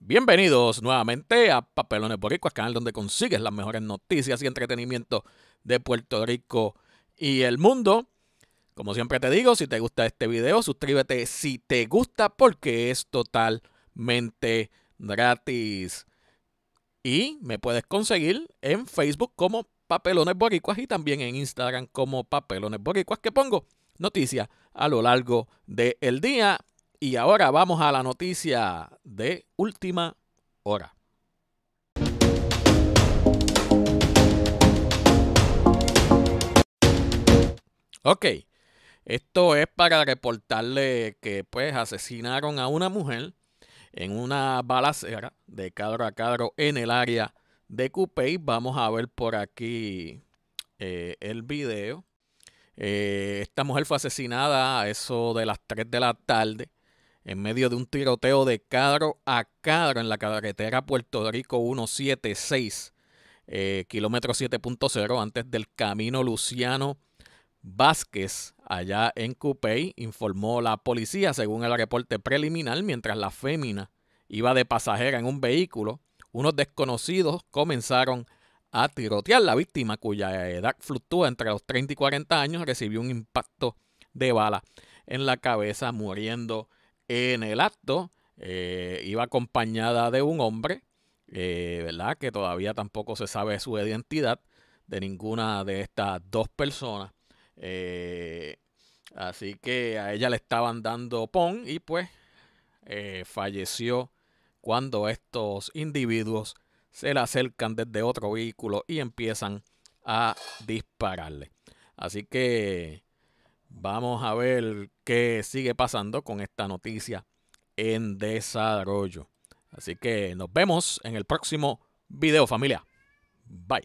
Bienvenidos nuevamente a Papelones Boricuas, canal donde consigues las mejores noticias y entretenimiento de Puerto Rico y el mundo. Como siempre te digo, si te gusta este video, suscríbete si te gusta porque es totalmente gratis. Y me puedes conseguir en Facebook como Papelones Boricuas y también en Instagram como Papelones Boricuas que pongo noticias a lo largo del día y ahora vamos a la noticia de última hora. Ok, esto es para reportarle que pues asesinaron a una mujer en una balacera de cadro a cadro en el área de Coupey. Vamos a ver por aquí eh, el video. Eh, esta mujer fue asesinada a eso de las 3 de la tarde en medio de un tiroteo de cadro a cadro en la carretera Puerto Rico 176, eh, kilómetro 7.0, antes del camino Luciano Vázquez, allá en Cupey, informó la policía, según el reporte preliminar, mientras la fémina iba de pasajera en un vehículo, unos desconocidos comenzaron a tirotear. La víctima, cuya edad fluctúa entre los 30 y 40 años, recibió un impacto de bala en la cabeza, muriendo en el acto eh, iba acompañada de un hombre, eh, ¿verdad? Que todavía tampoco se sabe su identidad de ninguna de estas dos personas. Eh, así que a ella le estaban dando pon y pues falleció cuando estos individuos se le acercan desde otro vehículo y empiezan a dispararle. Así que Vamos a ver qué sigue pasando con esta noticia en desarrollo. Así que nos vemos en el próximo video familia. Bye.